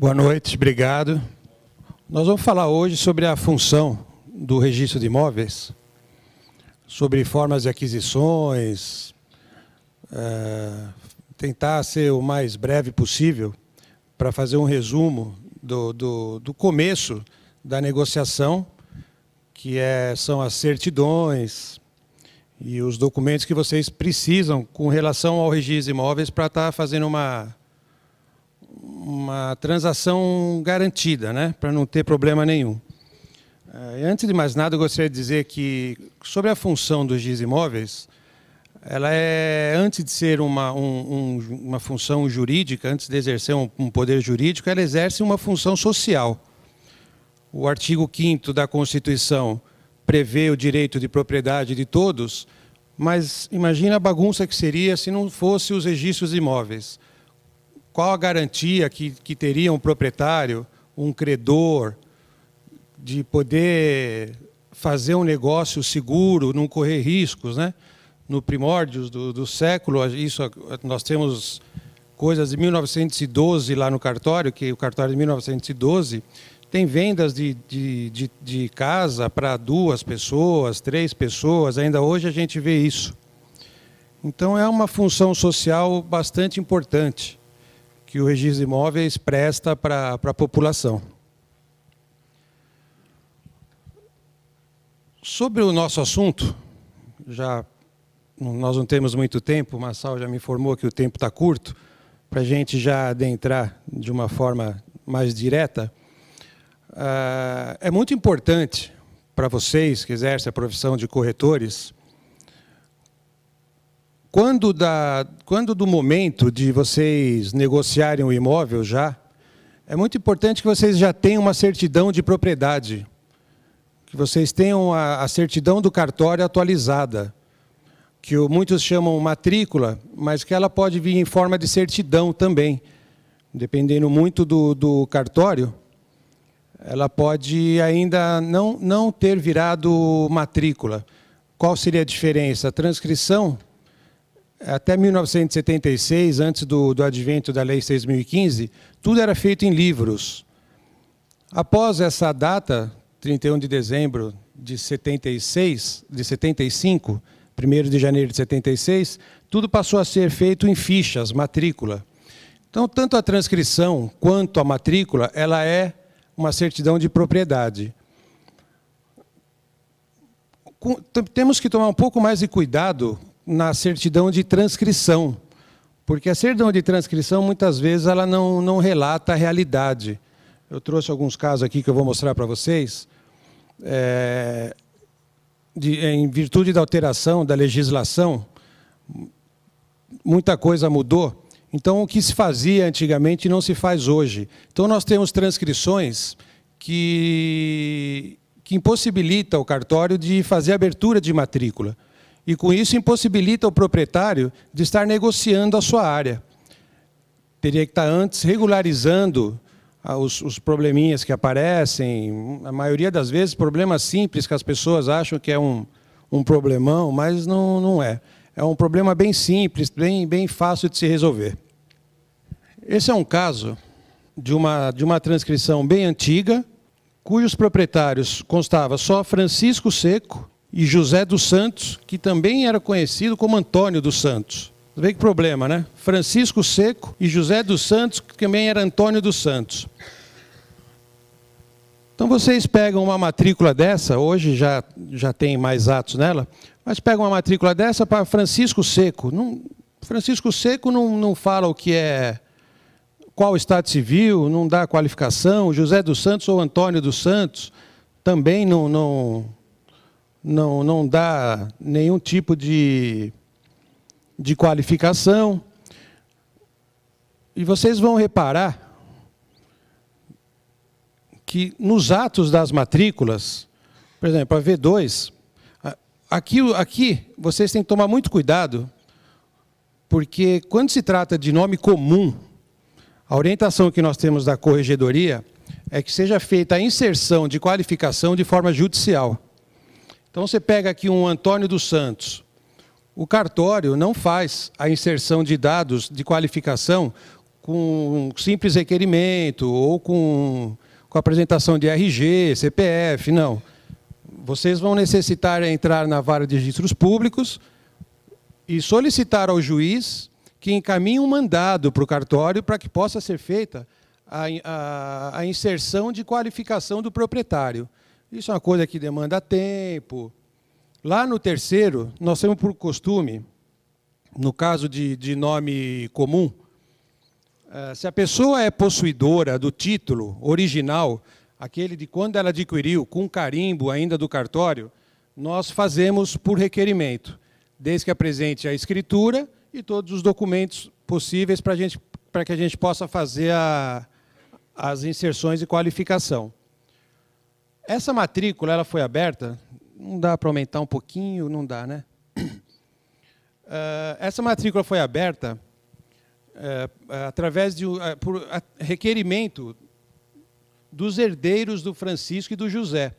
Boa noite, obrigado. Nós vamos falar hoje sobre a função do registro de imóveis, sobre formas de aquisições, é, tentar ser o mais breve possível para fazer um resumo do, do, do começo da negociação, que é, são as certidões e os documentos que vocês precisam com relação ao registro de imóveis para estar tá fazendo uma uma transação garantida, né, para não ter problema nenhum. Eh, antes de mais nada, eu gostaria de dizer que, sobre a função dos GIS imóveis, ela é, antes de ser uma, um, um, uma função jurídica, antes de exercer um, um, poder jurídico, ela exerce uma função social. O artigo 5 da Constituição prevê o direito de propriedade de todos, mas imagina a bagunça que seria se não fosse os registros imóveis. Qual a garantia que, que teria um proprietário, um credor, de poder fazer um negócio seguro, não correr riscos, né? No primórdio do, do século, isso nós temos coisas de 1912 lá no cartório, que o cartório é de 1912 tem vendas de, de, de, de casa para duas pessoas, três pessoas, ainda hoje a gente vê isso. Então é uma função social bastante importante que o registro de imóveis presta para a população. Sobre o nosso assunto, já nós não temos muito tempo, o Massal já me informou que o tempo está curto, para a gente já adentrar de uma forma mais direta. Ah, é muito importante para vocês que exercem a profissão de corretores quando, da, quando do momento de vocês negociarem o imóvel já, é muito importante que vocês já tenham uma certidão de propriedade, que vocês tenham a, a certidão do cartório atualizada, que o, muitos chamam matrícula, mas que ela pode vir em forma de certidão também, dependendo muito do, do cartório, ela pode ainda não, não ter virado matrícula. Qual seria a diferença? A transcrição até 1976, antes do, do advento da Lei 6.015, tudo era feito em livros. Após essa data, 31 de dezembro de 76, de 75, 1 de janeiro de 76, tudo passou a ser feito em fichas, matrícula. Então, tanto a transcrição quanto a matrícula, ela é uma certidão de propriedade. Temos que tomar um pouco mais de cuidado na certidão de transcrição, porque a certidão de transcrição muitas vezes ela não, não relata a realidade. Eu trouxe alguns casos aqui que eu vou mostrar para vocês. É, de, em virtude da alteração da legislação, muita coisa mudou. Então, o que se fazia antigamente não se faz hoje. Então, nós temos transcrições que, que impossibilita o cartório de fazer abertura de matrícula e com isso impossibilita o proprietário de estar negociando a sua área. Teria que estar antes regularizando ah, os, os, probleminhas que aparecem, a maioria das vezes problemas simples que as pessoas acham que é um, um problemão, mas não, não é. É um problema bem simples, bem, bem fácil de se resolver. Esse é um caso de uma, de uma transcrição bem antiga, cujos proprietários constava só Francisco Seco e José dos Santos, que também era conhecido como Antônio dos Santos. Vê que problema, né? Francisco Seco e José dos Santos, que também era Antônio dos Santos. Então vocês pegam uma matrícula dessa, hoje já, já tem mais atos nela, mas pegam uma matrícula dessa para Francisco Seco. Não, Francisco Seco não, não fala o que é, qual o estado civil, não dá qualificação. José dos Santos ou Antônio dos Santos também não, não não, não dá nenhum tipo de, de qualificação. E vocês vão reparar que nos atos das matrículas, por exemplo, a V2, aqui, aqui vocês têm que tomar muito cuidado, porque quando se trata de nome comum, a orientação que nós temos da corregedoria é que seja feita a inserção de qualificação de forma judicial. Então você pega aqui um Antônio dos Santos. O cartório não faz a inserção de dados de qualificação com um simples requerimento ou com, com apresentação de RG, CPF, não. Vocês vão necessitar entrar na vara de registros públicos e solicitar ao juiz que encaminhe um mandado para o cartório para que possa ser feita a, a, a inserção de qualificação do proprietário. Isso é uma coisa que demanda tempo. Lá no terceiro, nós temos por costume, no caso de, de nome comum, eh, se a pessoa é possuidora do título original, aquele de quando ela adquiriu, com carimbo ainda do cartório, nós fazemos por requerimento, desde que apresente a escritura e todos os documentos possíveis para, gente, para que a gente possa fazer a, as inserções e qualificação. Essa matrícula ela foi aberta, não dá para aumentar um pouquinho, não dá, né? Uh, essa matrícula foi aberta uh, através de uh, por requerimento dos herdeiros do Francisco e do José.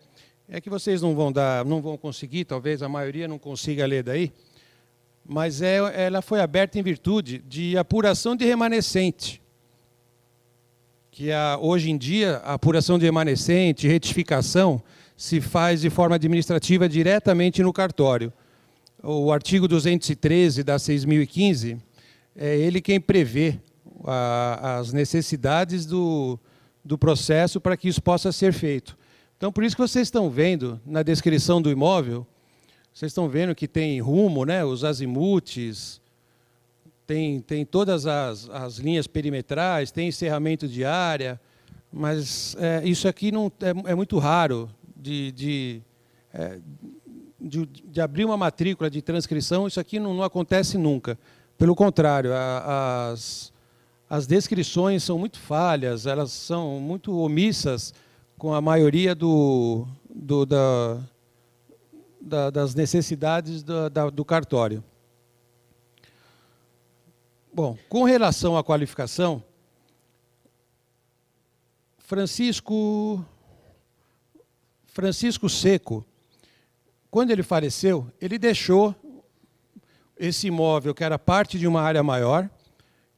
É que vocês não vão dar, não vão conseguir, talvez a maioria não consiga ler daí, mas é, ela foi aberta em virtude de apuração de remanescente que a, hoje em dia a apuração de remanescente, retificação, se faz de forma administrativa diretamente no cartório. O artigo 213 da 6015 é ele quem prevê a, as necessidades do, do processo para que isso possa ser feito. Então, por isso que vocês estão vendo na descrição do imóvel, vocês estão vendo que tem rumo, né, os azimutes, tem, tem todas as, as linhas perimetrais, tem encerramento de área, mas é, isso aqui não, é, é muito raro de, de, é, de, de, abrir uma matrícula de transcrição, isso aqui não, não acontece nunca. Pelo contrário, a, as, as descrições são muito falhas, elas são muito omissas com a maioria do, do, da, da, das necessidades do, da, do cartório. Bom, com relação à qualificação, Francisco Francisco Seco, quando ele faleceu, ele deixou esse imóvel que era parte de uma área maior,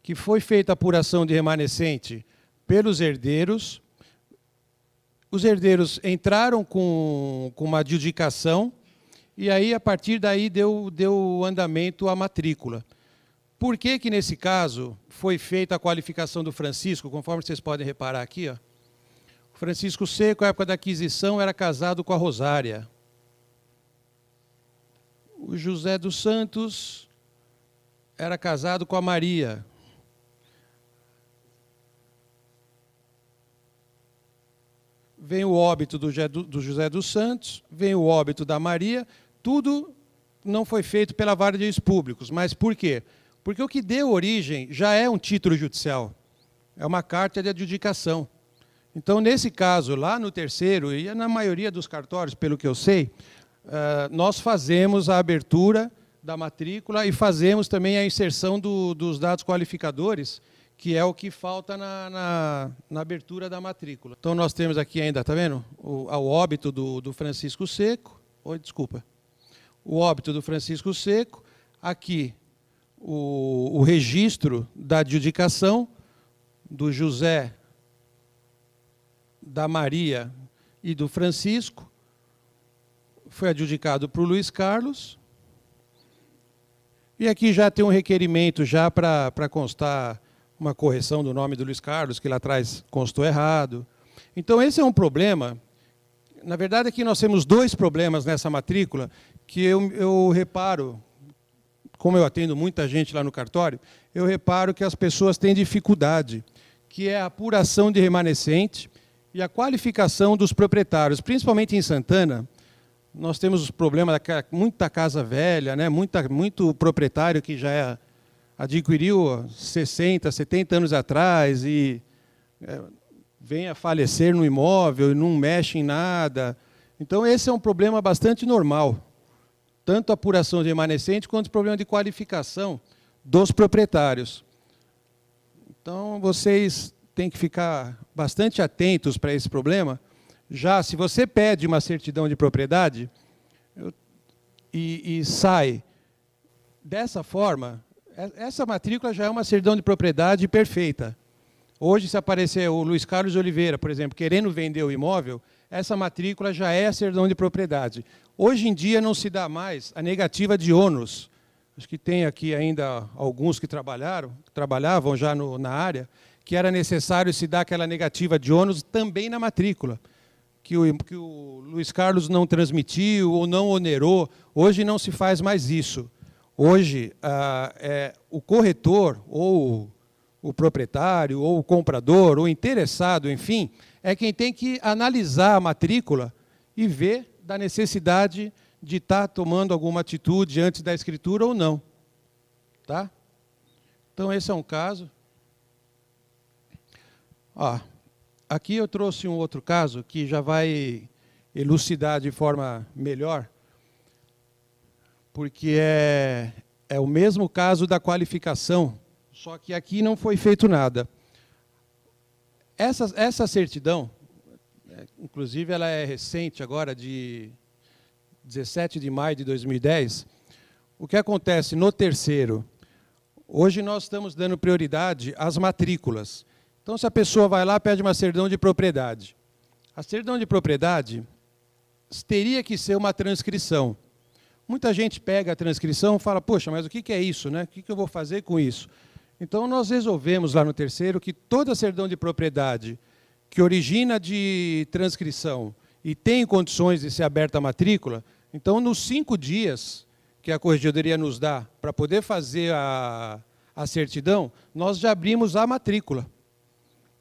que foi feita a apuração de remanescente pelos herdeiros. Os herdeiros entraram com, com uma adjudicação e aí, a partir daí, deu, deu andamento à matrícula. Por que que nesse caso foi feita a qualificação do Francisco, conforme vocês podem reparar aqui, ó? O Francisco Seco, na época da aquisição, era casado com a Rosária. O José dos Santos era casado com a Maria. Vem o óbito do José dos Santos, vem o óbito da Maria, tudo não foi feito pela vara de públicos, mas por quê? Porque o que deu origem já é um título judicial, é uma carta de adjudicação. Então, nesse caso, lá no terceiro, e na maioria dos cartórios, pelo que eu sei, ah, nós fazemos a abertura da matrícula e fazemos também a inserção do, dos dados qualificadores, que é o que falta na, na, na, abertura da matrícula. Então, nós temos aqui ainda, está vendo? O, o óbito do, do Francisco Seco. Oi, desculpa. O óbito do Francisco Seco. Aqui, o, o registro da adjudicação do José, da Maria e do Francisco foi adjudicado para o Luiz Carlos. E aqui já tem um requerimento já para, para constar uma correção do nome do Luiz Carlos, que lá atrás constou errado. Então, esse é um problema. Na verdade, aqui nós temos dois problemas nessa matrícula que eu, eu reparo como eu atendo muita gente lá no cartório, eu reparo que as pessoas têm dificuldade, que é a apuração de remanescente e a qualificação dos proprietários, principalmente em Santana. Nós temos os problemas da muita casa velha, né? muita, muito proprietário que já é, adquiriu 60, 70 anos atrás e é, vem a falecer no imóvel e não mexe em nada. Então, esse é um problema bastante normal tanto a apuração de remanescente quanto o problema de qualificação dos proprietários. Então, vocês têm que ficar bastante atentos para esse problema. Já, se você pede uma certidão de propriedade eu, e, e sai dessa forma, é, essa matrícula já é uma certidão de propriedade perfeita. Hoje, se aparecer o Luiz Carlos Oliveira, por exemplo, querendo vender o imóvel, essa matrícula já é a certidão de propriedade. Hoje em dia não se dá mais a negativa de ônus. Acho que tem aqui ainda alguns que trabalharam, que trabalhavam já no, na área, que era necessário se dar aquela negativa de ônus também na matrícula, que o, que o Luiz Carlos não transmitiu ou não onerou. Hoje não se faz mais isso. Hoje, ah, é, o corretor ou o proprietário ou o comprador ou interessado, enfim, é quem tem que analisar a matrícula e ver da necessidade de estar tá tomando alguma atitude antes da escritura ou não. Tá? Então, esse é um caso. Ó, aqui eu trouxe um outro caso que já vai elucidar de forma melhor, porque é, é o mesmo caso da qualificação, só que aqui não foi feito nada. Essa, essa certidão, é, inclusive ela é recente agora, de 17 de maio de 2010, o que acontece no terceiro? Hoje nós estamos dando prioridade às matrículas. Então, se a pessoa vai lá pede uma certidão de propriedade. A certidão de propriedade teria que ser uma transcrição. Muita gente pega a transcrição e fala, poxa, mas o que é isso? Né? O que eu vou fazer com isso? Então nós resolvemos lá no terceiro que toda certidão de propriedade que origina de transcrição e tem condições de ser aberta a matrícula, então nos cinco dias que a corregedoria nos dá para poder fazer a, a certidão, nós já abrimos a matrícula.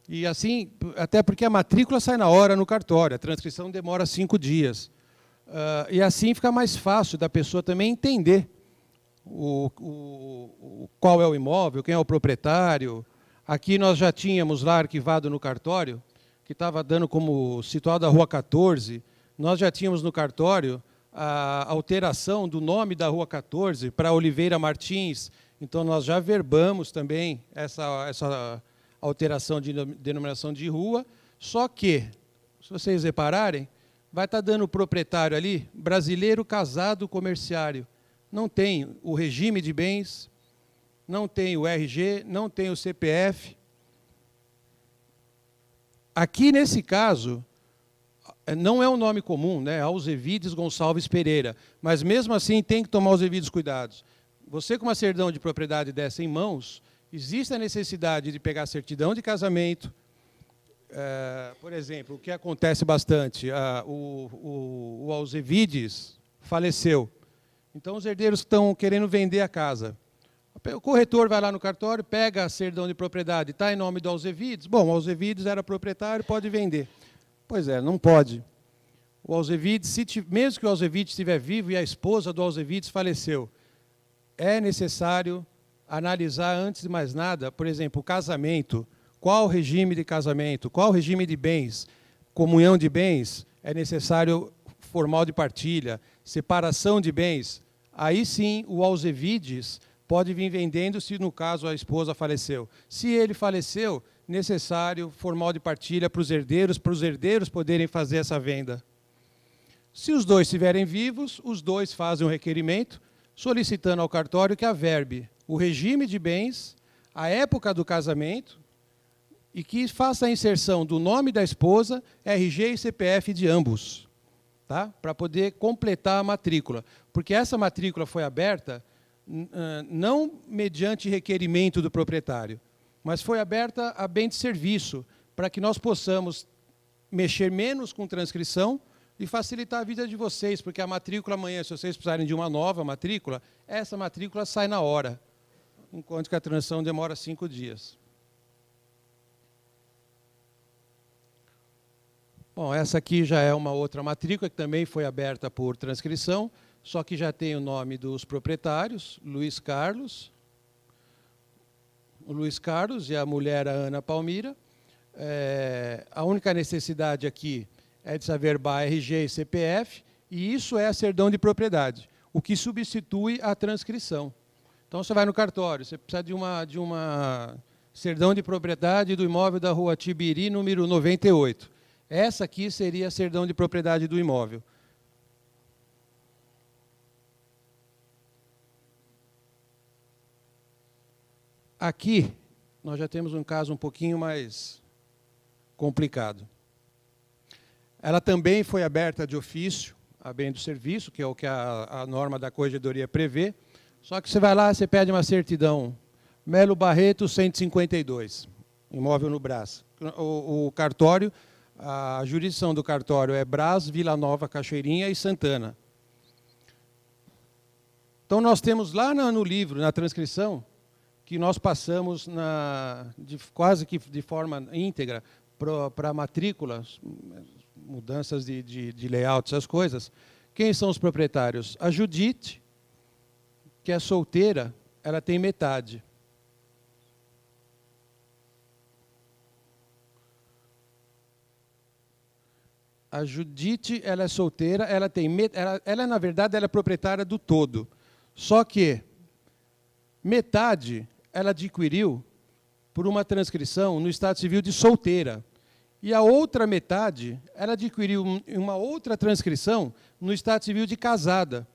E assim, até porque a matrícula sai na hora no cartório, a transcrição demora cinco dias. Uh, e assim fica mais fácil da pessoa também entender o, o, qual é o imóvel, quem é o proprietário. Aqui nós já tínhamos lá arquivado no cartório, que estava dando como situado a Rua 14, nós já tínhamos no cartório a alteração do nome da Rua 14 para Oliveira Martins. Então nós já verbamos também essa, essa alteração de denominação de rua, só que, se vocês repararem, vai estar tá dando o proprietário ali, brasileiro casado comerciário não tem o regime de bens, não tem o RG, não tem o CPF. Aqui nesse caso, não é um nome comum, né? Alzevides Gonçalves Pereira, mas mesmo assim tem que tomar os devidos cuidados. Você com uma certidão de propriedade dessa em mãos, existe a necessidade de pegar certidão de casamento, é, por exemplo, o que acontece bastante, a, ah, o, o, o Alzevides faleceu, então os herdeiros estão querendo vender a casa. O corretor vai lá no cartório, pega a cerdão de propriedade, está em nome do Alzevides. Bom, o Alzevides era proprietário, pode vender. Pois é, não pode. O Alzevides, mesmo que o Alzevides estiver vivo e a esposa do Alzevides faleceu, é necessário analisar antes de mais nada, por exemplo, o casamento, qual o regime de casamento, qual o regime de bens, comunhão de bens, é necessário formal de partilha, separação de bens, aí sim o Alzevides pode vir vendendo se no caso a esposa faleceu. Se ele faleceu, necessário formal de partilha para os herdeiros, para os herdeiros poderem fazer essa venda. Se os dois estiverem vivos, os dois fazem um requerimento solicitando ao cartório que averbe o regime de bens, a época do casamento e que faça a inserção do nome da esposa, RG e CPF de ambos tá? para poder completar a matrícula. Porque essa matrícula foi aberta não mediante requerimento do proprietário, mas foi aberta a bem de serviço, para que nós possamos mexer menos com transcrição e facilitar a vida de vocês, porque a matrícula amanhã, se vocês precisarem de uma nova matrícula, essa matrícula sai na hora, enquanto que a transição demora cinco dias. Bom, essa aqui já é uma outra matrícula que também foi aberta por transcrição, só que já tem o nome dos proprietários, Luiz Carlos, o Luiz Carlos e a mulher a Ana Palmira. É, a única necessidade aqui é de saber BA, RG e CPF, e isso é a cerdão de propriedade, o que substitui a transcrição. Então você vai no cartório, você precisa de uma, de uma cerdão de propriedade do imóvel da rua Tibiri, número 98 essa aqui seria a certidão de propriedade do imóvel. Aqui, nós já temos um caso um pouquinho mais complicado. Ela também foi aberta de ofício, a bem do serviço, que é o que a, a norma da corregedoria prevê. Só que você vai lá, você pede uma certidão. Melo Barreto, 152, imóvel no Brás. O, o cartório a jurisdição do cartório é Brás, Vila Nova, Cachoeirinha e Santana. Então nós temos lá no livro, na transcrição, que nós passamos na, de, quase que de forma íntegra para matrículas, mudanças de, de, de layout, essas coisas. Quem são os proprietários? A Judite, que é solteira, ela tem metade. a Judite ela é solteira, ela tem ela, ela na verdade ela é proprietária do todo. Só que metade ela adquiriu por uma transcrição no Estado Civil de solteira. E a outra metade ela adquiriu uma outra transcrição no Estado Civil de casada.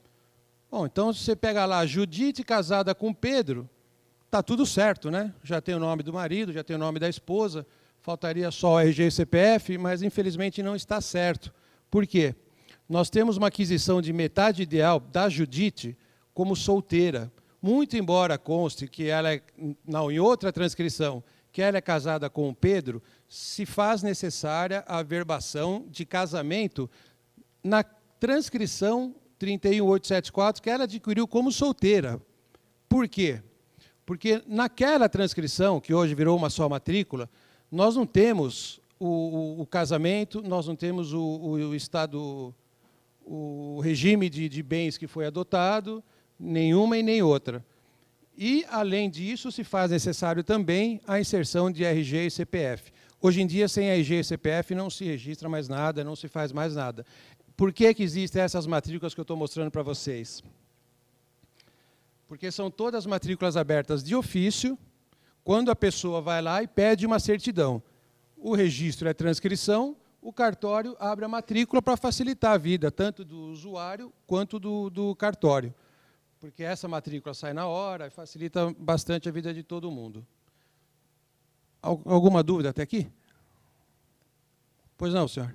Bom, então se você pega lá Judite casada com Pedro, tá tudo certo, né? Já tem o nome do marido, já tem o nome da esposa faltaria só RG e CPF, mas infelizmente não está certo. Por quê? Nós temos uma aquisição de metade ideal da Judite como solteira. Muito embora conste que ela é, não, em outra transcrição, que ela é casada com o Pedro, se faz necessária a verbação de casamento na transcrição 31874 que ela adquiriu como solteira. Por quê? Porque naquela transcrição, que hoje virou uma só matrícula, nós não temos o, o, o casamento, nós não temos o, o estado, o regime de, de bens que foi adotado, nenhuma e nem outra. E, além disso, se faz necessário também a inserção de RG e CPF. Hoje em dia, sem RG e CPF, não se registra mais nada, não se faz mais nada. Por que, que existem essas matrículas que eu estou mostrando para vocês? Porque são todas matrículas abertas de ofício, quando a pessoa vai lá e pede uma certidão, o registro é transcrição, o cartório abre a matrícula para facilitar a vida, tanto do usuário quanto do, do cartório. Porque essa matrícula sai na hora e facilita bastante a vida de todo mundo. Alguma dúvida até aqui? Pois não, senhor.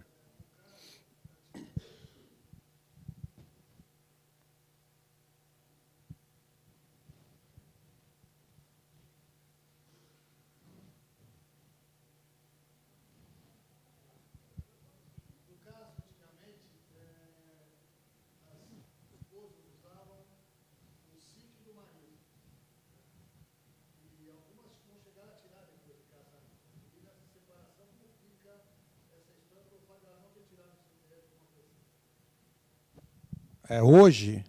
é, hoje,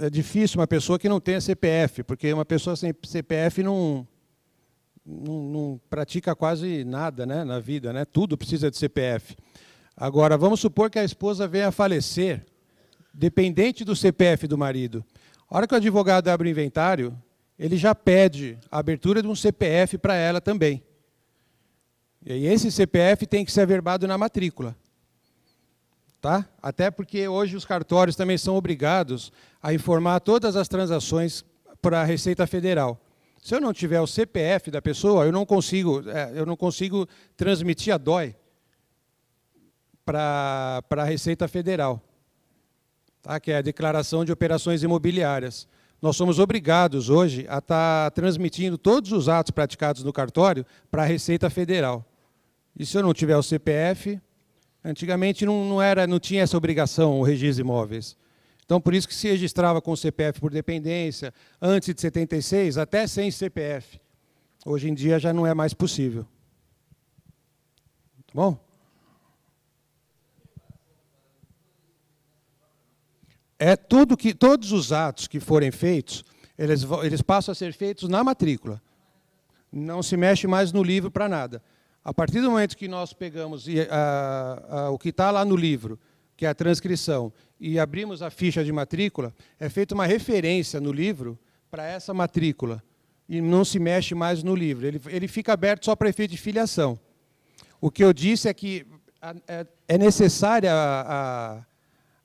é, é, difícil uma pessoa que não tenha CPF, porque uma pessoa sem CPF não, não, não pratica quase nada né, na vida, né? tudo precisa de CPF. Agora, vamos supor que a esposa venha a falecer, dependente do CPF do marido. A hora que o advogado abre o inventário, ele já pede a abertura de um CPF para ela também. E esse CPF tem que ser averbado na matrícula. Tá? Até porque hoje os cartórios também são obrigados a informar todas as transações para a Receita Federal. Se eu não tiver o CPF da pessoa, eu não consigo, é, eu não consigo transmitir a DOI para a Receita Federal, tá? que é a Declaração de Operações Imobiliárias. Nós somos obrigados hoje a estar tá transmitindo todos os atos praticados no cartório para a Receita Federal. E se eu não tiver o CPF, Antigamente não, não, era, não tinha essa obrigação o registro de imóveis. Então, por isso que se registrava com CPF por dependência, antes de 76, até sem CPF. Hoje em dia já não é mais possível. Tá bom? É tudo que, todos os atos que forem feitos, eles, eles passam a ser feitos na matrícula. Não se mexe mais no livro para nada. A partir do momento que nós pegamos a, a, o que está lá no livro, que é a transcrição, e abrimos a ficha de matrícula, é feita uma referência no livro para essa matrícula. E não se mexe mais no livro. Ele, ele fica aberto só para efeito de filiação. O que eu disse é que a, é, é necessária a,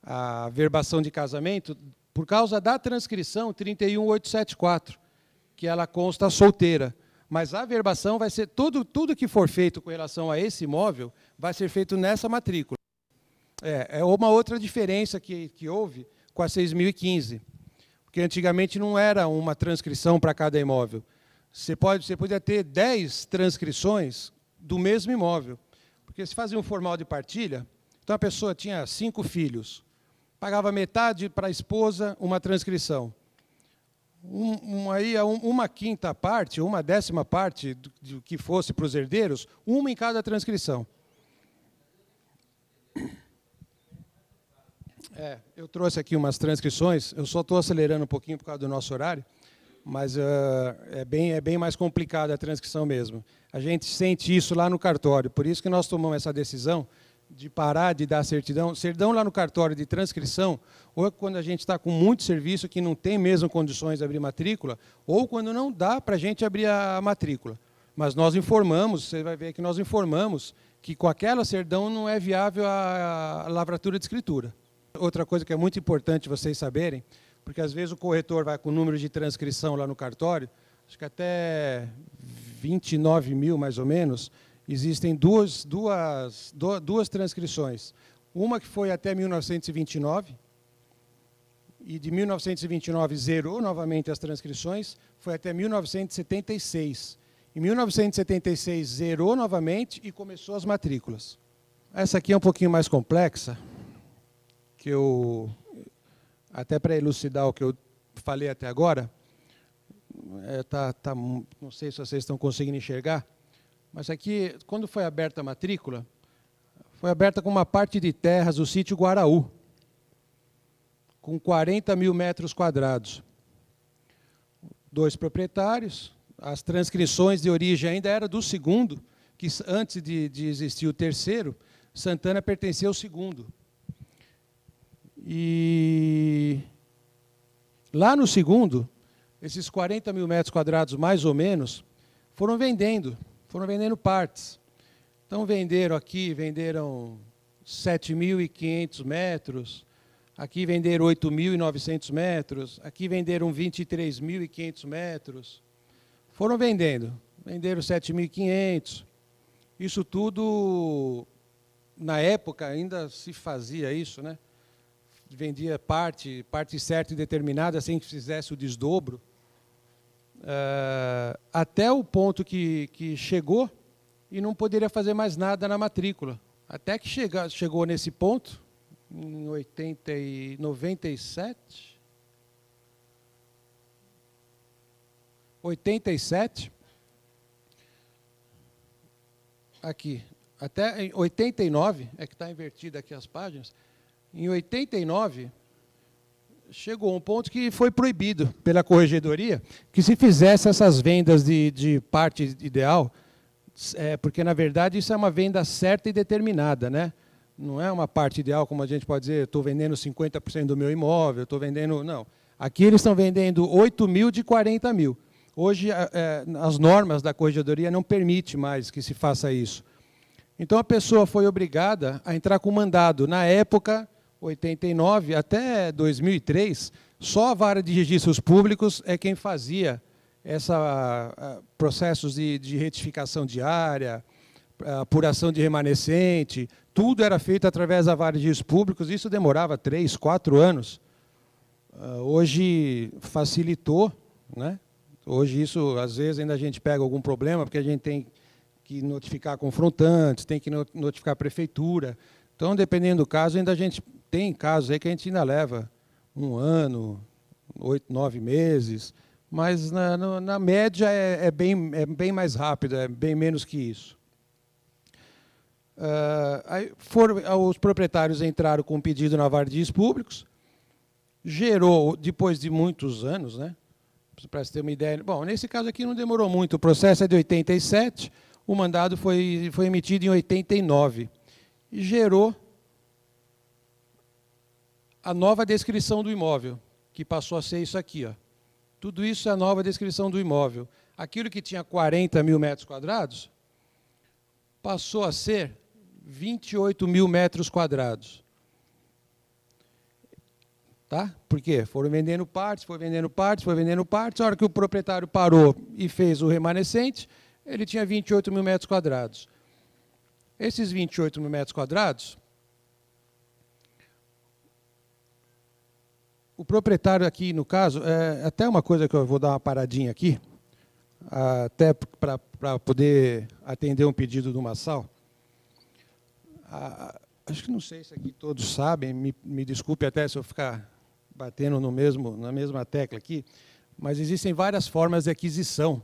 a verbação de casamento por causa da transcrição 31874, que ela consta solteira. Mas a averbação vai ser tudo, tudo que for feito com relação a esse imóvel vai ser feito nessa matrícula. É, é uma outra diferença que, que houve com a 6015. Porque antigamente não era uma transcrição para cada imóvel. Você, pode, você podia ter 10 transcrições do mesmo imóvel. Porque se fazia um formal de partilha, então a pessoa tinha cinco filhos, pagava metade para a esposa uma transcrição um, um, aí é uma quinta parte, uma décima parte do, do que fosse para os herdeiros, uma em cada transcrição. É, eu trouxe aqui umas transcrições, eu só estou acelerando um pouquinho por causa do nosso horário, mas uh, é, bem, é bem mais complicada a transcrição mesmo. A gente sente isso lá no cartório, por isso que nós tomamos essa decisão de parar de dar certidão, certidão lá no cartório de transcrição, ou é quando a gente está com muito serviço que não tem mesmo condições de abrir matrícula, ou quando não dá para a gente abrir a matrícula. Mas nós informamos, você vai ver que nós informamos que com aquela certidão não é viável a lavratura de escritura. Outra coisa que é muito importante vocês saberem, porque às vezes o corretor vai com o número de transcrição lá no cartório, acho que até 29 mil mais ou menos, existem duas, duas, duas transcrições. Uma que foi até 1929, e de 1929 zerou novamente as transcrições, foi até 1976. Em 1976 zerou novamente e começou as matrículas. Essa aqui é um pouquinho mais complexa, que eu até para elucidar o que eu falei até agora, é, tá, tá, não sei se vocês estão conseguindo enxergar, mas aqui, quando foi aberta a matrícula, foi aberta com uma parte de terras do sítio Guaraú, com 40 mil metros quadrados. Dois proprietários, as transcrições de origem ainda era do segundo, que antes de, de existir o terceiro, Santana pertencia ao segundo. E lá no segundo, esses 40 mil metros quadrados, mais ou menos, foram vendendo foram vendendo partes. Então venderam aqui, venderam 7.500 metros, aqui venderam 8.900 metros, aqui venderam 23.500 metros. Foram vendendo, venderam 7.500. Isso tudo, na época ainda se fazia isso, né? Vendia parte, parte certa e determinada, sem que fizesse o desdobro uh, até o ponto que, que chegou e não poderia fazer mais nada na matrícula. Até que chega, chegou nesse ponto, em 80 e 97, 87, aqui, até em 89, é que está invertida aqui as páginas, em 89 chegou um ponto que foi proibido pela corregedoria que se fizesse essas vendas de, de parte ideal, é, porque na verdade isso é uma venda certa e determinada, né? Não é uma parte ideal, como a gente pode dizer, estou vendendo 50% do meu imóvel, estou vendendo. Não. Aqui eles estão vendendo 8 mil de 40 mil. Hoje é, é, as normas da corregedoria não permitem mais que se faça isso. Então a pessoa foi obrigada a entrar com mandado. Na época, 89 até 2003, só a vara de registros públicos é quem fazia essa ah, processos de, de retificação diária, apuração de remanescente, tudo era feito através da vara de registros públicos. Isso demorava três, quatro anos. Ah, hoje facilitou, né? Hoje isso, às vezes, ainda a gente pega algum problema, porque a gente tem que notificar confrontantes, tem que notificar a prefeitura. Então, dependendo do caso, ainda a gente tem casos aí que a gente ainda leva um ano, oito, nove meses, mas na, na, na média é, é, bem, é bem mais rápido, é bem menos que isso. Uh, aí ah, os proprietários entraram com um pedido na Vardias Públicos, gerou, depois de muitos anos, né? para você ter uma ideia. Bom, nesse caso aqui não demorou muito, o processo é de 87, o mandado foi, foi emitido em 89. E gerou a nova descrição do imóvel, que passou a ser isso aqui. Ó. Tudo isso é a nova descrição do imóvel. Aquilo que tinha 40 mil metros quadrados passou a ser 28 mil metros quadrados. Tá? Por quê? Foram vendendo partes, foi vendendo partes, foi vendendo partes. A hora que o proprietário parou e fez o remanescente, ele tinha 28 mil metros quadrados. Esses 28 mil metros quadrados o proprietário aqui, no caso, é até uma coisa que eu vou dar uma paradinha aqui, até para poder atender um pedido do Massal. acho que não sei se aqui todos sabem, me, me desculpe até se eu ficar batendo no mesmo, na mesma tecla aqui, mas existem várias formas de aquisição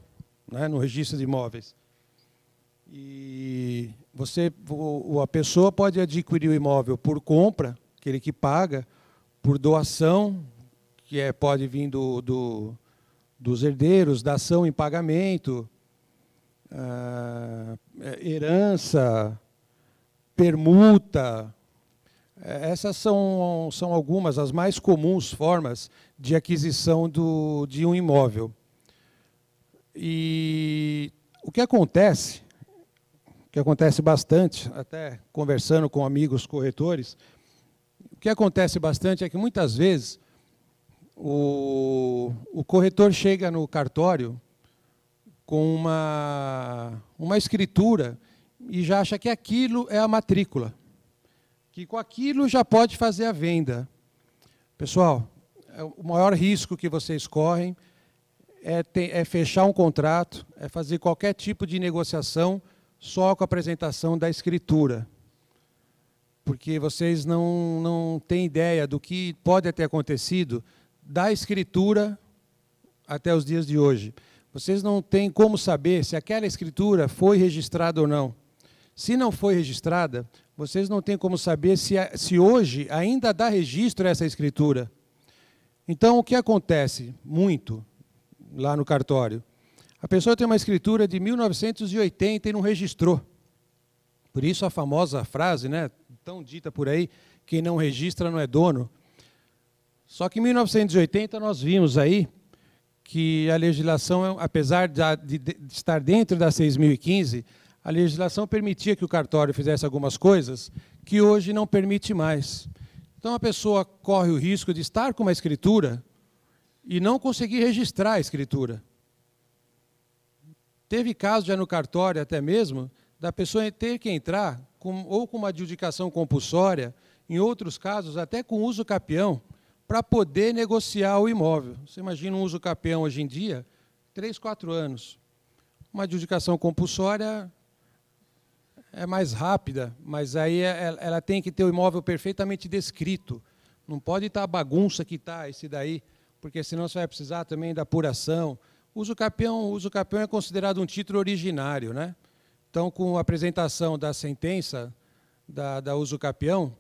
né, no registro de imóveis. E você, a pessoa pode adquirir o imóvel por compra, aquele que paga, por doação, que é, pode vir do, do, dos herdeiros, da ação em pagamento, ah, é, herança, permuta. É, essas são, são algumas, as mais comuns formas de aquisição do, de um imóvel. E o que acontece, O que acontece bastante, até conversando com amigos corretores, que acontece bastante é que muitas vezes o, o corretor chega no cartório com uma, uma escritura e já acha que aquilo é a matrícula, que com aquilo já pode fazer a venda. Pessoal, é o maior risco que vocês correm é, ter, é, fechar um contrato, é fazer qualquer tipo de negociação só com a apresentação da escritura porque vocês não, não têm ideia do que pode ter acontecido da escritura até os dias de hoje. Vocês não têm como saber se aquela escritura foi registrada ou não. Se não foi registrada, vocês não têm como saber se, se hoje ainda dá registro a essa escritura. Então, o que acontece muito lá no cartório? A pessoa tem uma escritura de 1980 e não registrou. Por isso a famosa frase, né? tão dita por aí, quem não registra não é dono. Só que em 1980 nós vimos aí que a legislação, apesar de estar dentro da 6.015, a legislação permitia que o cartório fizesse algumas coisas que hoje não permite mais. Então a pessoa corre o risco de estar com uma escritura e não conseguir registrar a escritura. Teve caso já no cartório até mesmo da pessoa ter que entrar com, ou com uma adjudicação compulsória, em outros casos, até com uso capião, para poder negociar o imóvel. Você imagina um uso capião hoje em dia, três quatro anos. Uma adjudicação compulsória é mais rápida, mas aí é, é, ela tem que ter o imóvel perfeitamente descrito. Não pode estar tá a bagunça que está esse daí, porque senão você vai precisar também da apuração. Uso capião, uso capião é considerado um título originário, né? Então, com a apresentação da sentença da, da uso capião,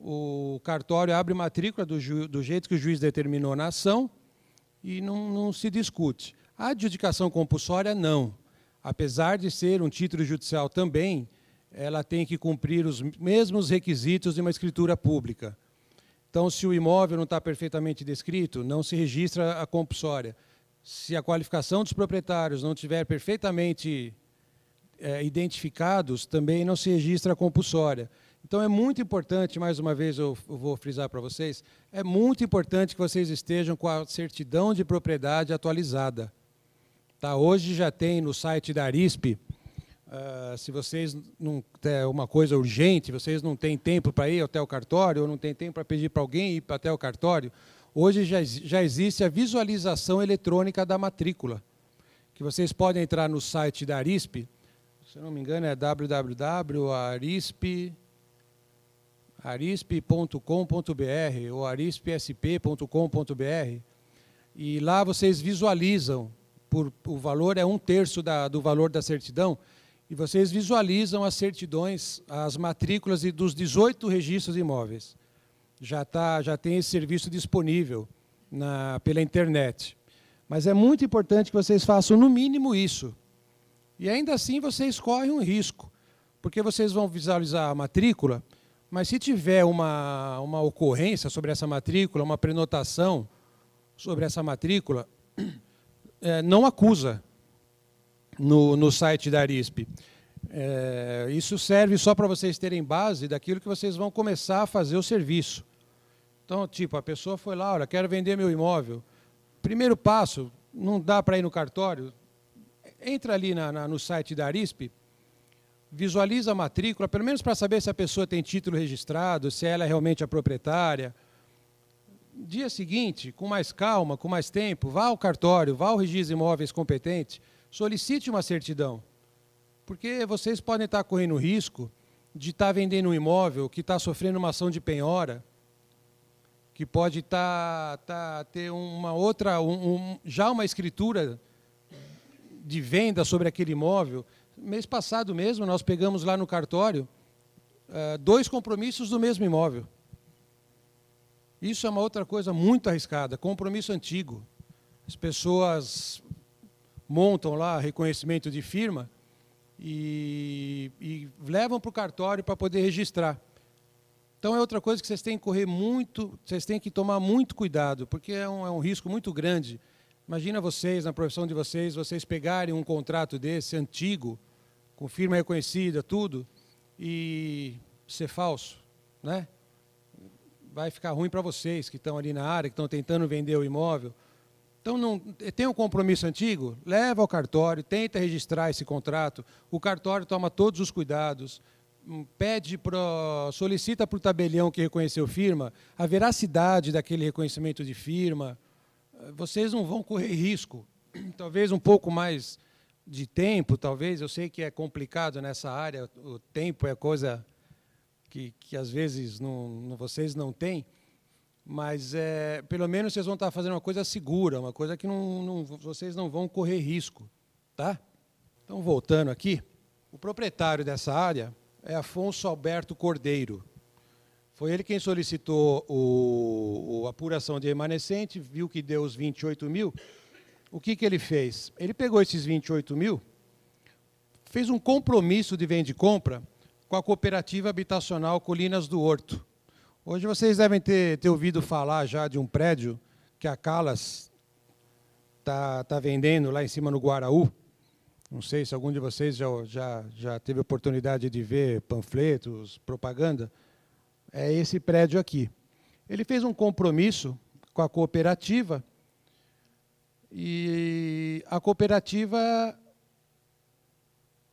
o cartório abre matrícula do, ju, do, jeito que o juiz determinou na ação e não, não se discute. A adjudicação compulsória, não. Apesar de ser um título judicial também, ela tem que cumprir os mesmos requisitos de uma escritura pública. Então, se o imóvel não está perfeitamente descrito, não se registra a compulsória. Se a qualificação dos proprietários não tiver perfeitamente é, identificados, também não se registra compulsória. Então é muito importante, mais uma vez eu, eu vou frisar para vocês, é muito importante que vocês estejam com a certidão de propriedade atualizada. Tá? Hoje já tem no site da Arisp, Uh, ah, se vocês não é uma coisa urgente, vocês não têm tempo para ir até o cartório, ou não têm tempo para pedir para alguém ir até o cartório, hoje já, já existe a visualização eletrônica da matrícula, que vocês podem entrar no site da Arisp se não me engano, é www.arisp.com.br ou arispsp.com.br e lá vocês visualizam por o valor é um terço da, do valor da certidão e vocês visualizam as certidões, as matrículas e dos 18 registros de imóveis. Já tá, já tem esse serviço disponível na, pela internet. Mas é muito importante que vocês façam no mínimo isso. E ainda assim vocês correm um risco, porque vocês vão visualizar a matrícula, mas se tiver uma, uma ocorrência sobre essa matrícula, uma prenotação sobre essa matrícula, é, não acusa no, no site da Arisp. É, isso serve só para vocês terem base daquilo que vocês vão começar a fazer o serviço. Então, tipo, a pessoa foi lá, olha, quero vender meu imóvel. Primeiro passo, não dá para ir no cartório? entra ali na, na, no site da Arisp, visualiza a matrícula, pelo menos para saber se a pessoa tem título registrado, se ela é realmente a proprietária. Dia seguinte, com mais calma, com mais tempo, vá ao cartório, vá ao registro de imóveis competente, solicite uma certidão. Porque vocês podem estar correndo risco de estar vendendo um imóvel que está sofrendo uma ação de penhora, que pode estar, tá, estar tá, ter uma outra, um, um, já uma escritura de venda sobre aquele imóvel. Mês passado mesmo, nós pegamos lá no cartório uh, dois compromissos do mesmo imóvel. Isso é uma outra coisa muito arriscada, compromisso antigo. As pessoas montam lá reconhecimento de firma e, e levam para o cartório para poder registrar. Então é outra coisa que vocês têm que correr muito, vocês têm que tomar muito cuidado, porque é um, é um risco muito grande Imagina vocês, na profissão de vocês, vocês pegarem um contrato desse, antigo, com firma reconhecida, tudo, e ser falso, né? Vai ficar ruim para vocês que estão ali na área, que estão tentando vender o imóvel. Então, não, tem um compromisso antigo? Leva ao cartório, tenta registrar esse contrato. O cartório toma todos os cuidados, hum, pede pro, solicita para o tabelião que reconheceu firma a veracidade daquele reconhecimento de firma, vocês não vão correr risco. Talvez um pouco mais de tempo, talvez. Eu sei que é complicado nessa área, o tempo é coisa que, que às vezes não, vocês não têm. Mas é, pelo menos vocês vão estar fazendo uma coisa segura, uma coisa que não, não, vocês não vão correr risco. Tá? Então, voltando aqui, o proprietário dessa área é Afonso Alberto Cordeiro. Foi ele quem solicitou o, o apuração de remanescente, viu que deu os 28 mil. O que, que ele fez? Ele pegou esses 28 mil, fez um compromisso de venda e compra com a cooperativa habitacional Colinas do Horto. Hoje vocês devem ter, ter ouvido falar já de um prédio que a Calas está tá vendendo lá em cima no Guaraú. Não sei se algum de vocês já, já, já teve oportunidade de ver panfletos, propaganda é esse prédio aqui. Ele fez um compromisso com a cooperativa e a cooperativa,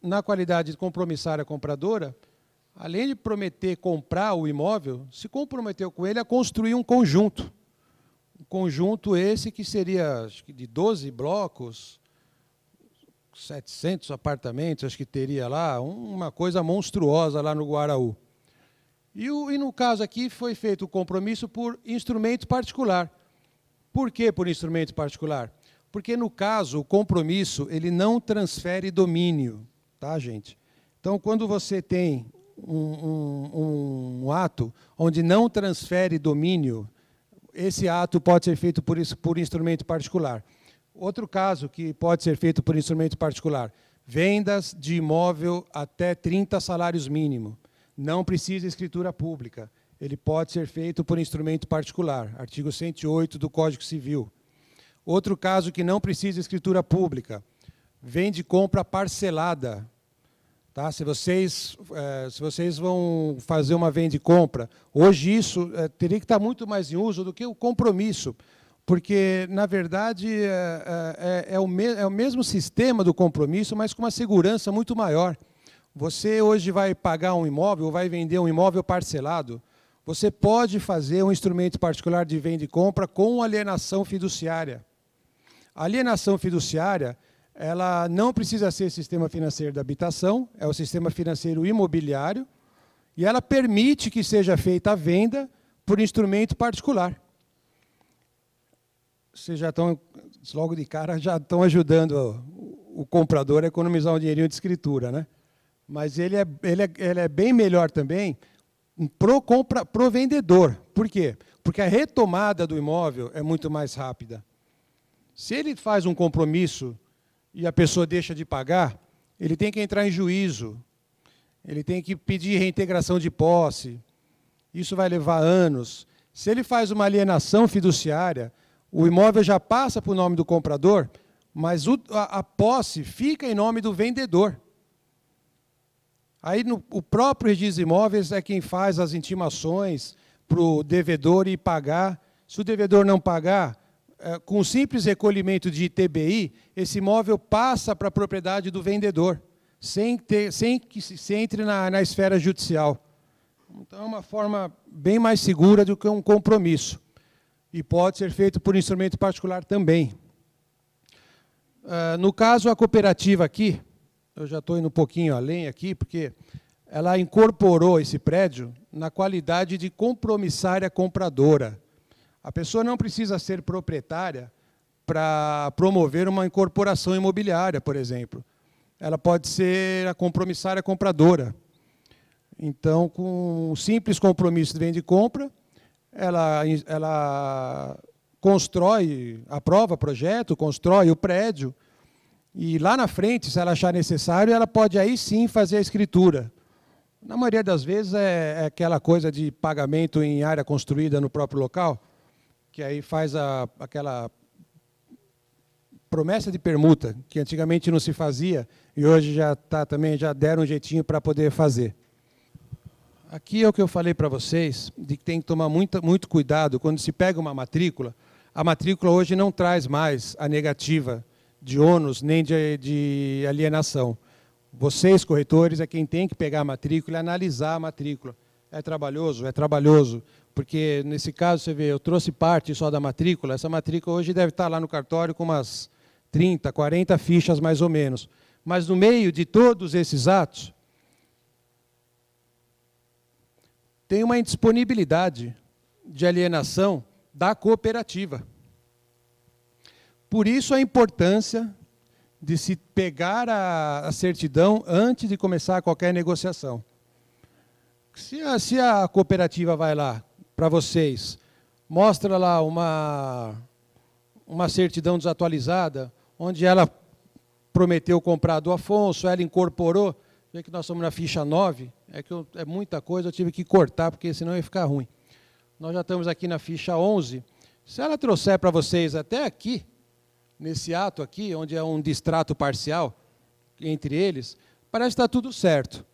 na qualidade de compromissária compradora, além de prometer comprar o imóvel, se comprometeu com ele a construir um conjunto. Um conjunto esse que seria acho que de 12 blocos, 700 apartamentos, acho que teria lá, uma coisa monstruosa lá no Guaraú. E, o, e no caso aqui foi feito o compromisso por instrumento particular. Por que por instrumento particular? Porque no caso o compromisso ele não transfere domínio, tá, gente? Então quando você tem um, um, um ato onde não transfere domínio, esse ato pode ser feito por, isso, por instrumento particular. Outro caso que pode ser feito por instrumento particular: vendas de imóvel até 30 salários mínimos não precisa escritura pública. Ele pode ser feito por instrumento particular, artigo 108 do Código Civil. Outro caso que não precisa escritura pública, vende compra parcelada. Tá? Se, vocês, é, se vocês vão fazer uma venda e compra, hoje isso é, teria que estar muito mais em uso do que o compromisso, porque, na verdade, é, é, é o, me, é o mesmo sistema do compromisso, mas com uma segurança muito maior. Você hoje vai pagar um imóvel, ou vai vender um imóvel parcelado. Você pode fazer um instrumento particular de venda e compra com alienação fiduciária. A alienação fiduciária, ela não precisa ser sistema financeiro da habitação, é o sistema financeiro imobiliário, e ela permite que seja feita a venda por instrumento particular. Vocês já estão, logo de cara, já estão ajudando o comprador a economizar um dinheirinho de escritura, né? mas ele é, ele é, ele é bem melhor também pro compra pro vendedor. Por quê? Porque a retomada do imóvel é muito mais rápida. Se ele faz um compromisso e a pessoa deixa de pagar, ele tem que entrar em juízo. Ele tem que pedir reintegração de posse. Isso vai levar anos. Se ele faz uma alienação fiduciária, o imóvel já passa para o nome do comprador, mas a posse fica em nome do vendedor. Aí no, o próprio registro de imóveis é quem faz as intimações para o devedor ir pagar. Se o devedor não pagar, é, com o simples recolhimento de ITBI, esse imóvel passa para a propriedade do vendedor, sem, ter, sem que se entre na, na esfera judicial. Então é uma forma bem mais segura do que um compromisso. E pode ser feito por instrumento particular também. Uh, no caso, a cooperativa aqui, eu já estou indo um pouquinho além aqui, porque ela incorporou esse prédio na qualidade de compromissária compradora. A pessoa não precisa ser proprietária para promover uma incorporação imobiliária, por exemplo. Ela pode ser a compromissária compradora. Então, com um simples compromisso de venda e compra, ela, ela constrói, aprova projeto, constrói o prédio, e lá na frente, se ela achar necessário, ela pode aí sim fazer a escritura. Na maioria das vezes é, é aquela coisa de pagamento em área construída no próprio local, que aí faz a, aquela promessa de permuta, que antigamente não se fazia e hoje já tá também já deram um jeitinho para poder fazer. Aqui é o que eu falei para vocês, de que tem que tomar muito, muito cuidado quando se pega uma matrícula. A matrícula hoje não traz mais a negativa de ônus nem de, de alienação. Vocês, corretores, é quem tem que pegar a matrícula e analisar a matrícula. É trabalhoso? É trabalhoso. Porque, nesse caso, você vê, eu trouxe parte só da matrícula. Essa matrícula hoje deve estar lá no cartório com umas 30, 40 fichas, mais ou menos. Mas, no meio de todos esses atos, tem uma indisponibilidade de alienação da cooperativa. Por isso a importância de se pegar a, a certidão antes de começar qualquer negociação. Se a, se a cooperativa vai lá para vocês, mostra lá uma, uma certidão desatualizada, onde ela prometeu comprar do Afonso, ela incorporou, vê que nós estamos na ficha 9, é que eu, é muita coisa, eu tive que cortar, porque senão ia ficar ruim. Nós já estamos aqui na ficha 11. Se ela trouxer para vocês até aqui, nesse ato aqui, onde é um distrato parcial entre eles, parece estar tudo certo.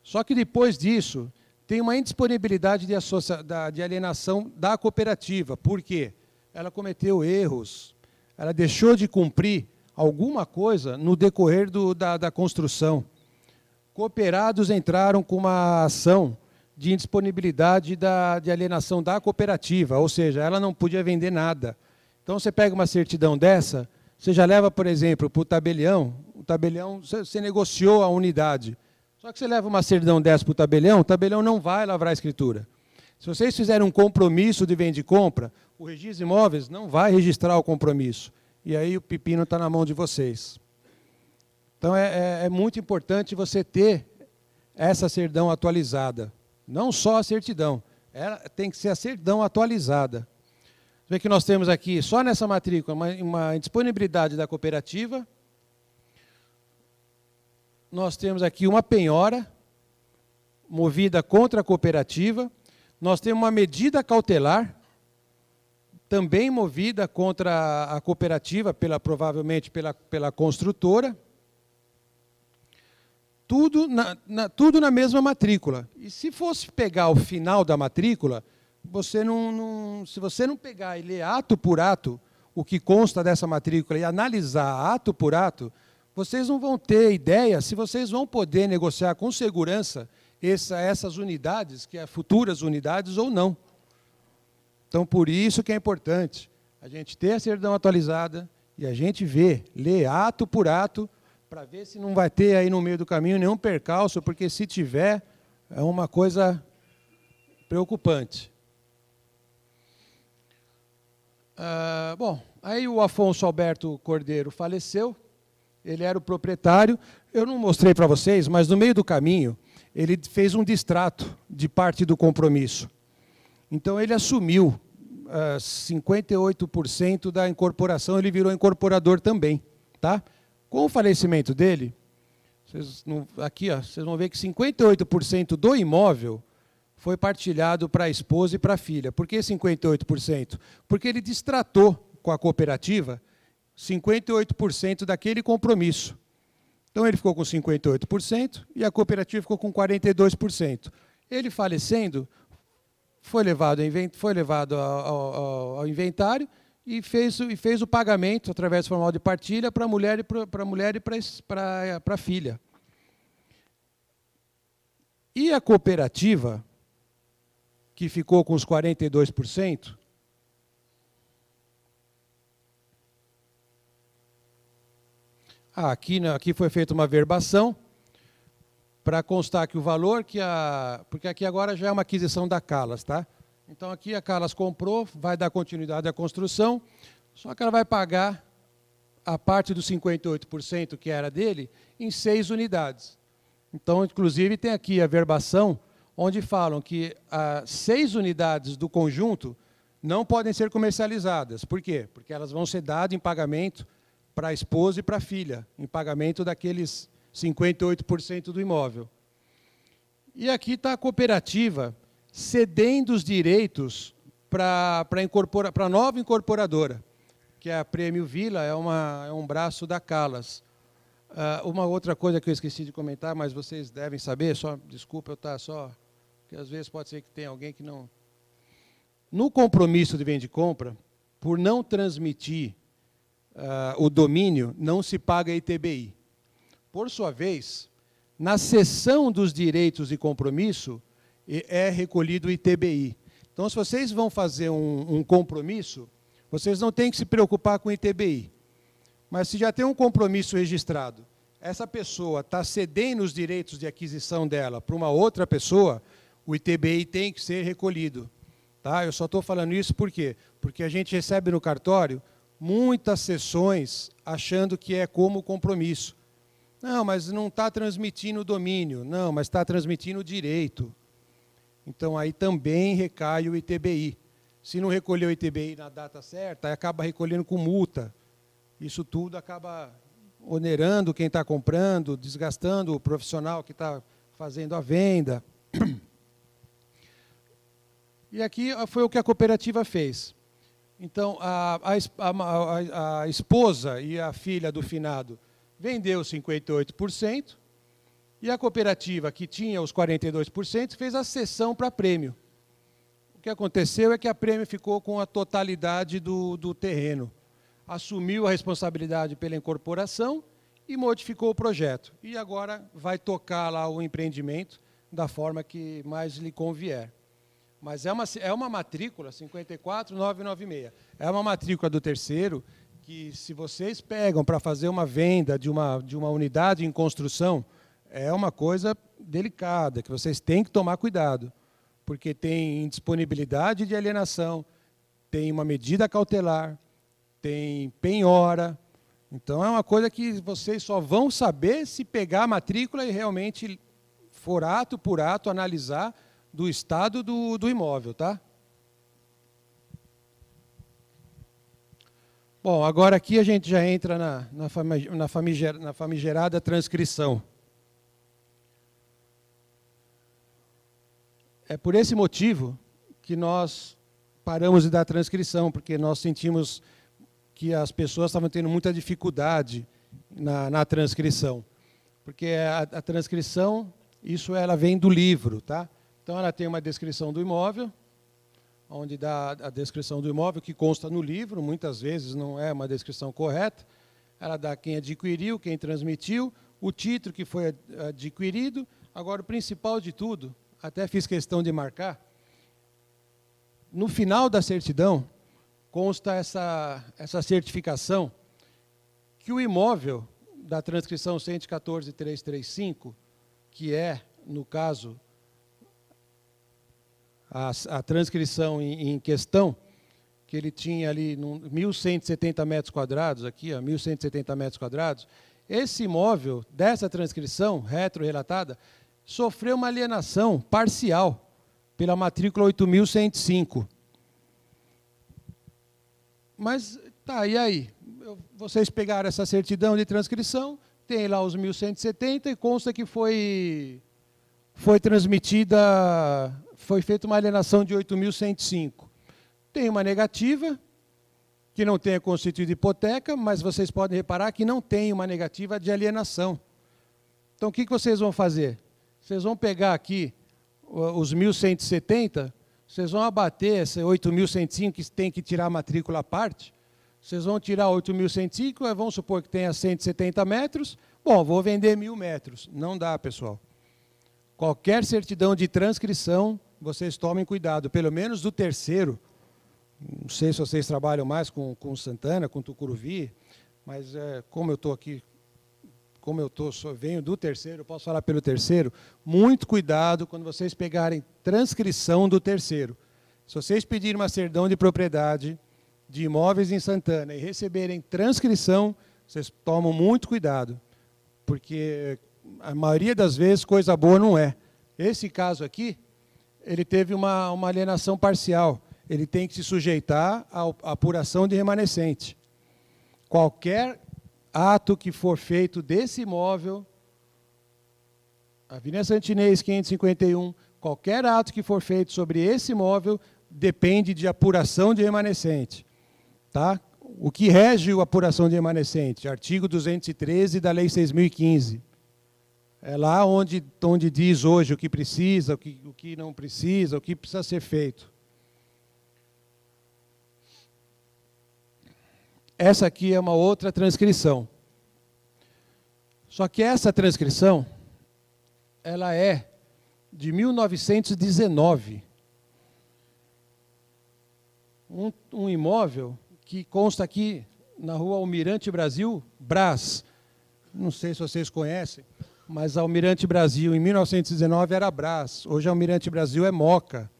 Só que depois disso, tem uma indisponibilidade de, de alienação da cooperativa. Por quê? Ela cometeu erros, ela deixou de cumprir alguma coisa no decorrer do, da, da construção. Cooperados entraram com uma ação de indisponibilidade da, de alienação da cooperativa, ou seja, ela não podia vender nada então você pega uma certidão dessa, você já leva, por exemplo, para o tabelião, o tabelião, você negociou a unidade. Só que você leva uma certidão dessa para o tabelião, o tabelião não vai lavrar a escritura. Se vocês fizerem um compromisso de venda e compra, o registro de imóveis não vai registrar o compromisso. E aí o pepino está na mão de vocês. Então é, é, é muito importante você ter essa certidão atualizada. Não só a certidão, ela tem que ser a certidão atualizada. Você vê que nós temos aqui, só nessa matrícula, uma, uma disponibilidade da cooperativa. Nós temos aqui uma penhora movida contra a cooperativa. Nós temos uma medida cautelar, também movida contra a cooperativa, pela, provavelmente pela, pela construtora. Tudo na, na, tudo na mesma matrícula. E se fosse pegar o final da matrícula, você não, não, se você não pegar e ler ato por ato o que consta dessa matrícula e analisar ato por ato, vocês não vão ter ideia se vocês vão poder negociar com segurança essa, essas unidades, que é futuras unidades ou não. Então, por isso que é importante a gente ter a certidão atualizada e a gente ver, ler ato por ato, para ver se não vai ter aí no meio do caminho nenhum percalço, porque se tiver, é uma coisa preocupante. Ah, bom, aí o Afonso Alberto Cordeiro faleceu, ele era o proprietário. Eu não mostrei para vocês, mas no meio do caminho, ele fez um distrato de parte do compromisso. Então ele assumiu 58% ah, da incorporação, ele virou incorporador também. Tá? Com o falecimento dele, vocês não, aqui ó, vocês vão ver que 58% do imóvel foi partilhado para a esposa e para a filha. Por que 58%? Porque ele distratou com a cooperativa 58% daquele compromisso. Então ele ficou com 58% e a cooperativa ficou com 42%. Ele falecendo, foi levado, foi levado ao, ao, ao inventário e fez, e fez o pagamento através do formal de partilha para a mulher e para a mulher e para a filha. E a cooperativa que ficou com os 42%? Ah, aqui, aqui foi feita uma verbação para constar que o valor que a. Porque aqui agora já é uma aquisição da Calas, tá? Então aqui a Calas comprou, vai dar continuidade à construção, só que ela vai pagar a parte dos 58% que era dele em seis unidades. Então, inclusive, tem aqui a verbação onde falam que ah, seis unidades do conjunto não podem ser comercializadas. Por quê? Porque elas vão ser dadas em pagamento para a esposa e para a filha, em pagamento daqueles 58% do imóvel. E aqui está a cooperativa cedendo os direitos para a nova incorporadora, que é a Prêmio Vila, é, uma, é um braço da Calas. Uh, ah, uma outra coisa que eu esqueci de comentar, mas vocês devem saber, só desculpa eu estar tá só porque às vezes pode ser que tenha alguém que não. No compromisso de venda e compra, por não transmitir uh, o domínio, não se paga ITBI. Por sua vez, na cessão dos direitos de compromisso, é recolhido o ITBI. Então, se vocês vão fazer um, um compromisso, vocês não têm que se preocupar com o ITBI. Mas se já tem um compromisso registrado, essa pessoa está cedendo os direitos de aquisição dela para uma outra pessoa, o ITBI tem que ser recolhido. Tá? Eu só estou falando isso por quê? Porque a gente recebe no cartório muitas sessões achando que é como compromisso. Não, mas não está transmitindo o domínio. Não, mas está transmitindo o direito. Então aí também recai o ITBI. Se não recolher o ITBI na data certa, acaba recolhendo com multa. Isso tudo acaba onerando quem está comprando, desgastando o profissional que está fazendo a venda. E aqui ah, foi o que a cooperativa fez. Então, a, a, a, esposa e a filha do finado vendeu 58%, e a cooperativa, que tinha os 42%, fez a cessão para prêmio. O que aconteceu é que a prêmio ficou com a totalidade do, do terreno. Assumiu a responsabilidade pela incorporação e modificou o projeto. E agora vai tocar lá o empreendimento da forma que mais lhe convier. Mas é uma, é uma matrícula, 54996. É uma matrícula do terceiro que, se vocês pegam para fazer uma venda de uma, de uma unidade em construção, é uma coisa delicada, que vocês têm que tomar cuidado, porque tem indisponibilidade de alienação, tem uma medida cautelar, tem penhora. Então, é uma coisa que vocês só vão saber se pegar a matrícula e realmente, for ato por ato, analisar do estado do, do imóvel, tá? Bom, agora aqui a gente já entra na, na, famigerada, na, famigerada, na famigerada transcrição. É por esse motivo que nós paramos de dar transcrição, porque nós sentimos que as pessoas estavam tendo muita dificuldade na, na transcrição. Porque a, a transcrição, isso ela vem do livro, tá? Então ela tem uma descrição do imóvel, onde dá a descrição do imóvel que consta no livro, muitas vezes não é uma descrição correta. Ela dá quem adquiriu, quem transmitiu, o título que foi adquirido. Agora, o principal de tudo, até fiz questão de marcar, no final da certidão consta essa, essa certificação que o imóvel da transcrição 114335, que é, no caso, a, a transcrição em, em, questão, que ele tinha ali num, 1.170 metros quadrados, aqui, ó, 1.170 metros quadrados, esse imóvel, dessa transcrição retro relatada sofreu uma alienação parcial pela matrícula 8105. Mas, tá, e aí? Vocês pegaram essa certidão de transcrição, tem lá os 1170 e consta que foi, foi transmitida foi feita uma alienação de 8.105. Tem uma negativa, que não tenha constituído hipoteca, mas vocês podem reparar que não tem uma negativa de alienação. Então, o que vocês vão fazer? Vocês vão pegar aqui os 1.170, vocês vão abater esse 8.105 que tem que tirar a matrícula à parte, vocês vão tirar 8.105, vamos supor que tenha 170 metros, bom, vou vender mil metros. Não dá, pessoal qualquer certidão de transcrição, vocês tomem cuidado, pelo menos do terceiro. Não sei se vocês trabalham mais com, com Santana, com Tucuruvi, mas é, como eu estou aqui, como eu tô, sou, venho do terceiro, posso falar pelo terceiro, muito cuidado quando vocês pegarem transcrição do terceiro. Se vocês pedirem uma certidão de propriedade de imóveis em Santana e receberem transcrição, vocês tomam muito cuidado, porque a maioria das vezes, coisa boa não é. Esse caso aqui, ele teve uma, uma alienação parcial. Ele tem que se sujeitar à apuração de remanescente. Qualquer ato que for feito desse imóvel, Avenida Santinês 551, qualquer ato que for feito sobre esse imóvel depende de apuração de remanescente. Tá? O que rege a apuração de remanescente? Artigo 213 da Lei 6.015. É lá onde, onde diz hoje o que precisa, o que, o que não precisa, o que precisa ser feito. Essa aqui é uma outra transcrição. Só que essa transcrição, ela é de 1919. Um, um imóvel que consta aqui na rua Almirante Brasil, Brás. Não sei se vocês conhecem mas Almirante Brasil em 1919 era Brás, hoje Almirante Brasil é Moca.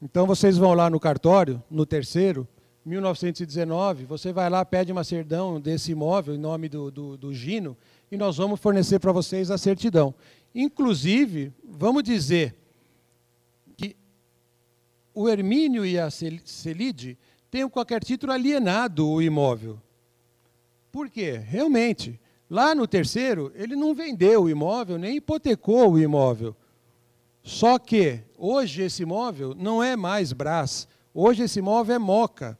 Então vocês vão lá no cartório, no terceiro, 1919, você vai lá, pede uma certidão desse imóvel em nome do, do, do Gino, e nós vamos fornecer para vocês a certidão. Inclusive, vamos dizer que o Hermínio e a Celide têm qualquer título alienado o imóvel. Por quê? Realmente, Lá no terceiro, ele não vendeu o imóvel, nem hipotecou o imóvel. Só que hoje esse imóvel não é mais Brás, hoje esse imóvel é Moca.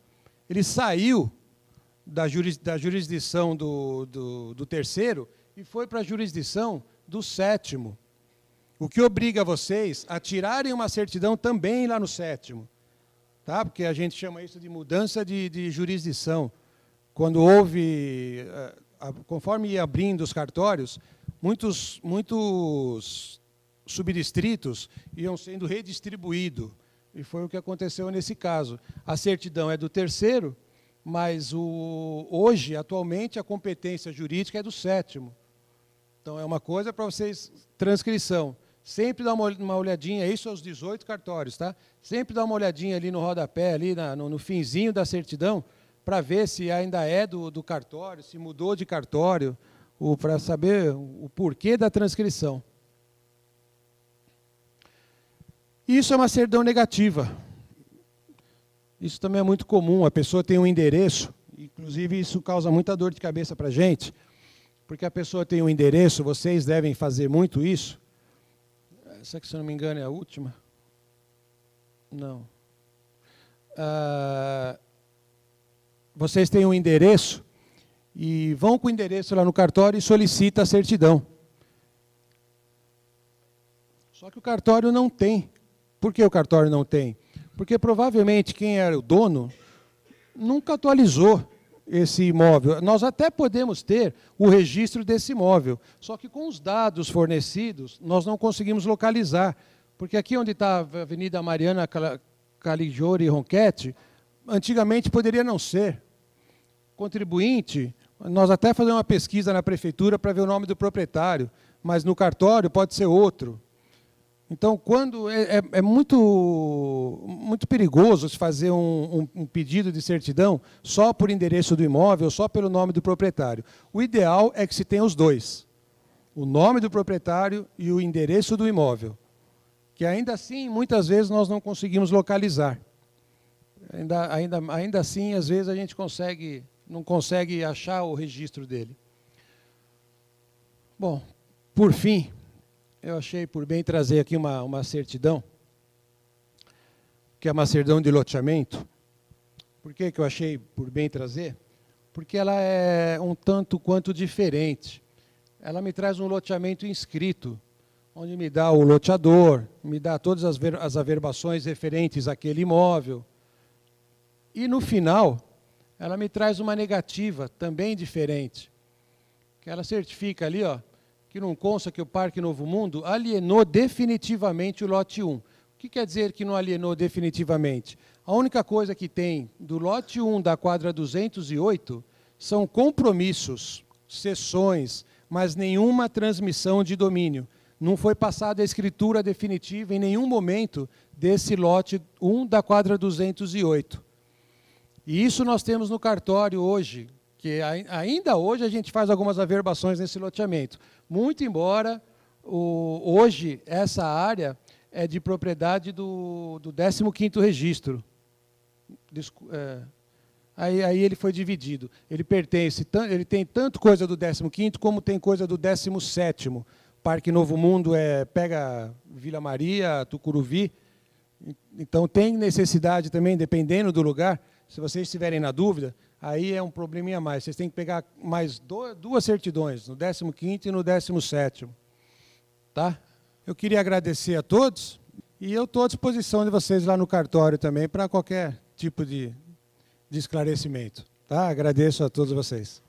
Ele saiu da, juris, da jurisdição do, do, do terceiro e foi para a jurisdição do sétimo. O que obriga vocês a tirarem uma certidão também lá no sétimo. Tá? Porque a gente chama isso de mudança de, de jurisdição. Quando houve eh, conforme ia abrindo os cartórios, muitos, muitos subdistritos iam sendo redistribuídos. E foi o que aconteceu nesse caso. A certidão é do terceiro, mas o, hoje, atualmente, a competência jurídica é do sétimo. Então, é uma coisa para vocês, transcrição. Sempre dá uma, uma olhadinha, é isso aos 18 cartórios, tá? Sempre dá uma olhadinha ali no rodapé, ali na, no, no finzinho da certidão, para ver se ainda é do, do cartório, se mudou de cartório, para saber o porquê da transcrição. Isso é uma certidão negativa. Isso também é muito comum. A pessoa tem um endereço, inclusive isso causa muita dor de cabeça para a gente, porque a pessoa tem um endereço, vocês devem fazer muito isso. Essa que, se eu não me engano, é a última? Não. Ah, vocês têm um endereço e vão com o endereço lá no cartório e solicita a certidão. Só que o cartório não tem. Por que o cartório não tem? Porque provavelmente quem era é o dono nunca atualizou esse imóvel. Nós até podemos ter o registro desse imóvel, só que com os dados fornecidos, nós não conseguimos localizar. Porque aqui onde está a Avenida Mariana Caligiori Ronquete, antigamente poderia não ser, contribuinte, nós até fazemos uma pesquisa na prefeitura para ver o nome do proprietário, mas no cartório pode ser outro. Então, quando é, é, é muito, muito perigoso se fazer um, um, um, pedido de certidão só por endereço do imóvel, só pelo nome do proprietário. O ideal é que se tenha os dois: o nome do proprietário e o endereço do imóvel, que ainda assim muitas vezes nós não conseguimos localizar. Ainda, ainda, ainda assim, às vezes a gente consegue não consegue achar o registro dele. Bom, por fim, eu achei por bem trazer aqui uma, uma certidão, que é uma certidão de loteamento. Por que, que eu achei por bem trazer? Porque ela é um tanto quanto diferente. Ela me traz um loteamento inscrito, onde me dá o loteador, me dá todas as, as averbações referentes àquele imóvel. E no final, ela me traz uma negativa, também diferente. Que ela certifica ali, ó, que não consta que o Parque Novo Mundo alienou definitivamente o lote 1. O que quer dizer que não alienou definitivamente? A única coisa que tem do lote 1 da quadra 208 são compromissos, sessões, mas nenhuma transmissão de domínio. Não foi passada a escritura definitiva em nenhum momento desse lote 1 da quadra 208. E isso nós temos no cartório hoje, que ainda hoje a gente faz algumas averbações nesse loteamento. Muito embora o, hoje essa área é de propriedade do, do 15º registro. Descu, é, aí, aí, ele foi dividido. Ele pertence, ele tem tanto coisa do 15º como tem coisa do 17º. Parque Novo Mundo é, pega Vila Maria, Tucuruvi. Então tem necessidade também, dependendo do lugar, se vocês estiverem na dúvida, aí é um probleminha a mais. Vocês têm que pegar mais duas certidões, no 15 e no 17. Tá? Eu queria agradecer a todos e eu estou à disposição de vocês lá no cartório também para qualquer tipo de, de esclarecimento. Tá? Agradeço a todos vocês.